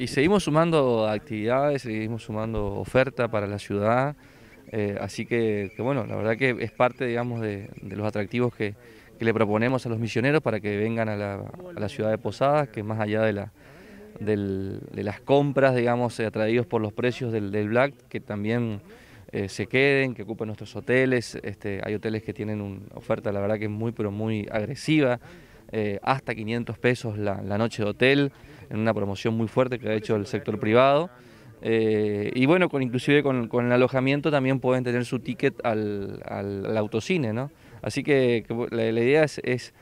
Y seguimos sumando actividades, seguimos sumando oferta para la ciudad, eh, así que, bueno, la verdad que es parte, digamos, de, los atractivos que, le proponemos a los misioneros para que vengan a la, ciudad de Posadas, que más allá de, la, de las compras, digamos, eh, atraídos por los precios del, Black, que también eh, se queden, que ocupen nuestros hoteles, este, hay hoteles que tienen una oferta, la verdad que es muy, pero muy agresiva, eh, hasta 500 pesos la, noche de hotel, en una promoción muy fuerte que ha hecho el sector privado. Eh, y bueno, con, inclusive con, el alojamiento también pueden tener su ticket al, al, autocine, ¿no? Así que, la, idea es,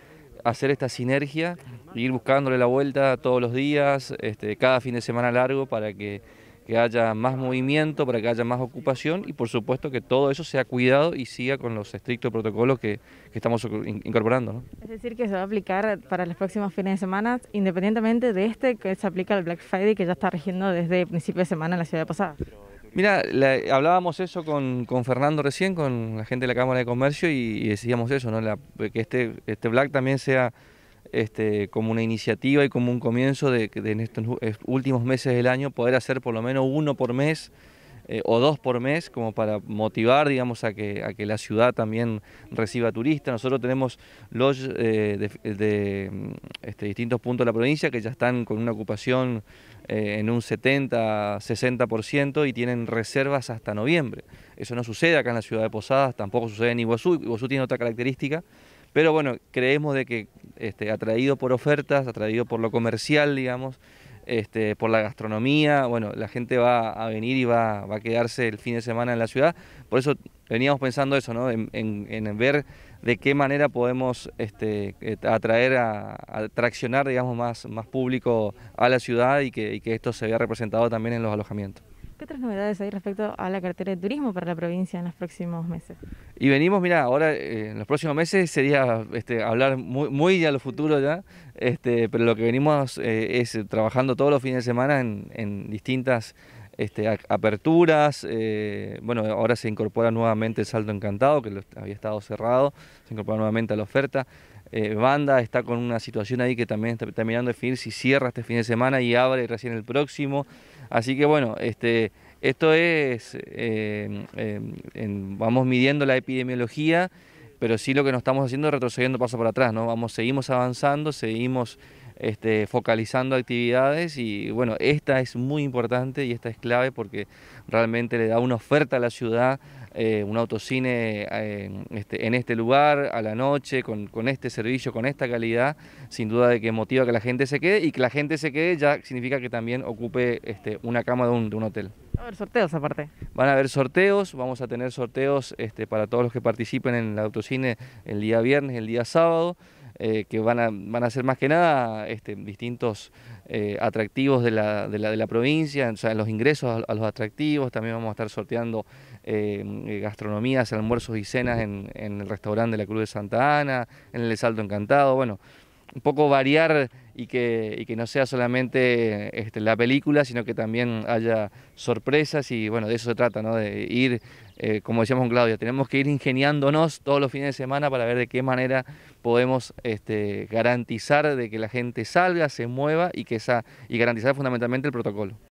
hacer esta sinergia, ir buscándole la vuelta todos los días, este, cada fin de semana largo para que que haya más movimiento, para que haya más ocupación y por supuesto que todo eso sea cuidado y siga con los estrictos protocolos que, estamos incorporando. ¿no? Es decir, que se va a aplicar para los próximos fines de semana, independientemente de este que se aplica el Black Friday que ya está regiendo desde principio de semana en la ciudad pasada. Mira, hablábamos eso con, Fernando recién, con la gente de la Cámara de Comercio y, y decíamos eso, ¿no? que este, este Black también sea este, como una iniciativa y como un comienzo de, en estos últimos meses del año poder hacer por lo menos uno por mes eh, o dos por mes como para motivar digamos a que, a que la ciudad también reciba turistas. Nosotros tenemos los eh, de, mm, este, distintos puntos de la provincia que ya están con una ocupación eh, en un 70-60% y tienen reservas hasta noviembre. Eso no sucede acá en la ciudad de Posadas, tampoco sucede en Iguazú. Iguazú tiene otra característica pero bueno, creemos de que este, atraído por ofertas, atraído por lo comercial, digamos, este, por la gastronomía. Bueno, la gente va a venir y va, a quedarse el fin de semana en la ciudad. Por eso veníamos pensando eso, En, ver de qué manera podemos este, eh, atraer, a, atraccionar, digamos, más, más público a la ciudad y que esto se vea representado también en los alojamientos. ¿Qué otras novedades hay respecto a la cartera de turismo para la provincia en los próximos meses? Y venimos, mira, ahora eh, en los próximos meses sería este, hablar muy, muy a lo futuro ya, este, pero lo que venimos eh, es trabajando todos los fines de semana en, distintas este, aperturas. Eh, bueno, ahora se incorpora nuevamente el Salto Encantado, que había estado cerrado, se incorpora nuevamente a la oferta. Banda está con una situación ahí que también está mirando de definir si cierra este fin de semana y abre recién el próximo. Así que bueno, este, esto es, em, em, vamos midiendo la epidemiología, pero sí lo que nos estamos haciendo es retrocediendo paso para atrás, ¿no? Vamos, seguimos avanzando, seguimos este, focalizando actividades y bueno, esta es muy importante y esta es clave porque realmente le da una oferta a la ciudad eh, un autocine eh, este, en este lugar, a la noche, con, este servicio, con esta calidad, sin duda de que motiva que la gente se quede y que la gente se quede ya significa que también ocupe este, una cama de un, hotel. Va a haber sorteos aparte. Van a haber sorteos, vamos a tener sorteos este, para todos los que participen en el autocine el día viernes, el día sábado. Eh, que van a, van a ser más que nada este, distintos eh, atractivos de la, de, la, de la, provincia, o sea, los ingresos a, los atractivos, también vamos a estar sorteando eh, gastronomías, almuerzos y cenas en, en el restaurante de la Cruz de Santa Ana, en el Salto Encantado, bueno un poco variar y que, que no sea solamente este, la película, sino que también haya sorpresas y bueno, de eso se trata, ¿no? de ir, eh, como decíamos con Claudia, tenemos que ir ingeniándonos todos los fines de semana para ver de qué manera podemos este, garantizar de que la gente salga, se mueva y, que esa, y garantizar fundamentalmente el protocolo.